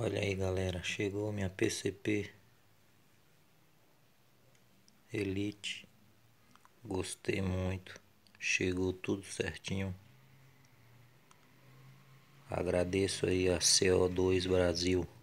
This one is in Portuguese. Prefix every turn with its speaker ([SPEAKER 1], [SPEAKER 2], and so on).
[SPEAKER 1] Olha aí galera, chegou minha PCP Elite Gostei muito, chegou tudo certinho Agradeço aí a CO2 Brasil